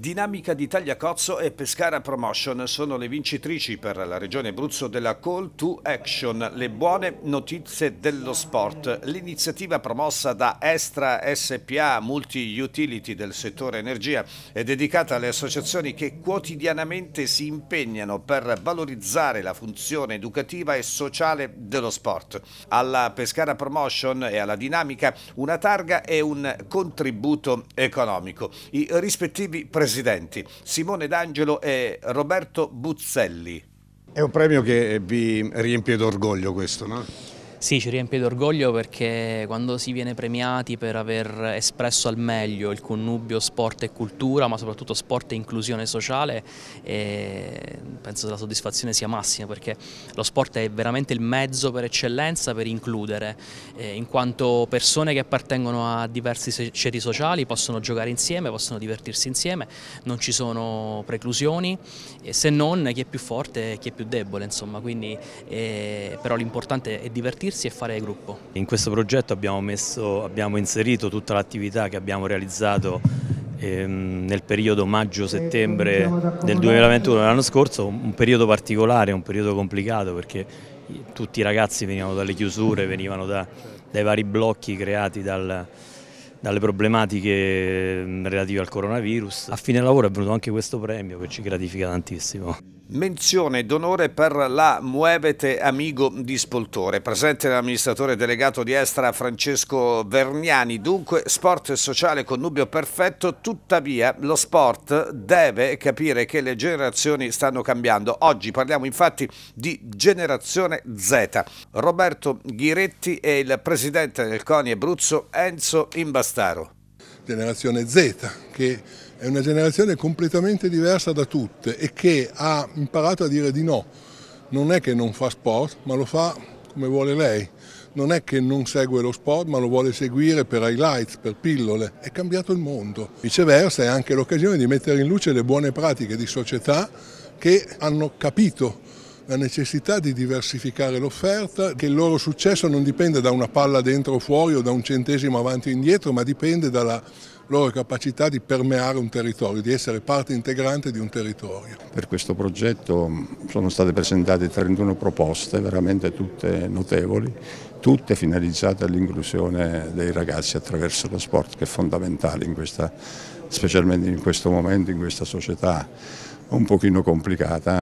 Dinamica di Tagliacozzo e Pescara Promotion sono le vincitrici per la Regione Abruzzo della Call to Action, le buone notizie dello sport. L'iniziativa promossa da Estra SPA Multi Utility del settore energia è dedicata alle associazioni che quotidianamente si impegnano per valorizzare la funzione educativa e sociale dello sport. Alla Pescara Promotion e alla Dinamica una targa e un contributo economico. I rispettivi presenti presidenti Simone D'Angelo e Roberto Buzzelli. È un premio che vi riempie d'orgoglio questo, no? Sì, ci riempie d'orgoglio perché quando si viene premiati per aver espresso al meglio il connubio sport e cultura, ma soprattutto sport e inclusione sociale, eh, penso che la soddisfazione sia massima perché lo sport è veramente il mezzo per eccellenza per includere, eh, in quanto persone che appartengono a diversi ceti sociali possono giocare insieme, possono divertirsi insieme, non ci sono preclusioni, se non chi è più forte e chi è più debole, insomma, quindi eh, però l'importante è divertirsi unirsi e fare gruppo. In questo progetto abbiamo, messo, abbiamo inserito tutta l'attività che abbiamo realizzato ehm, nel periodo maggio-settembre eh, del 2021, l'anno scorso, un periodo particolare, un periodo complicato perché tutti i ragazzi venivano dalle chiusure, venivano da, dai vari blocchi creati dal, dalle problematiche ehm, relative al coronavirus. A fine lavoro è venuto anche questo premio che ci gratifica tantissimo. Menzione d'onore per la Muevete Amigo di Spoltore. Presente l'amministratore delegato di Estra Francesco Verniani. Dunque, sport e sociale connubio perfetto. Tuttavia, lo sport deve capire che le generazioni stanno cambiando. Oggi parliamo infatti di generazione Z. Roberto Ghiretti e il presidente del CONI Abruzzo Enzo Imbastaro generazione Z, che è una generazione completamente diversa da tutte e che ha imparato a dire di no. Non è che non fa sport, ma lo fa come vuole lei. Non è che non segue lo sport, ma lo vuole seguire per highlights, per pillole. È cambiato il mondo. Viceversa è anche l'occasione di mettere in luce le buone pratiche di società che hanno capito la necessità di diversificare l'offerta, che il loro successo non dipende da una palla dentro o fuori o da un centesimo avanti o indietro, ma dipende dalla loro capacità di permeare un territorio, di essere parte integrante di un territorio. Per questo progetto mm, sono state presentate 31 proposte, veramente tutte notevoli, tutte finalizzate all'inclusione dei ragazzi attraverso lo sport, che è fondamentale in questa, specialmente in questo momento, in questa società un pochino complicata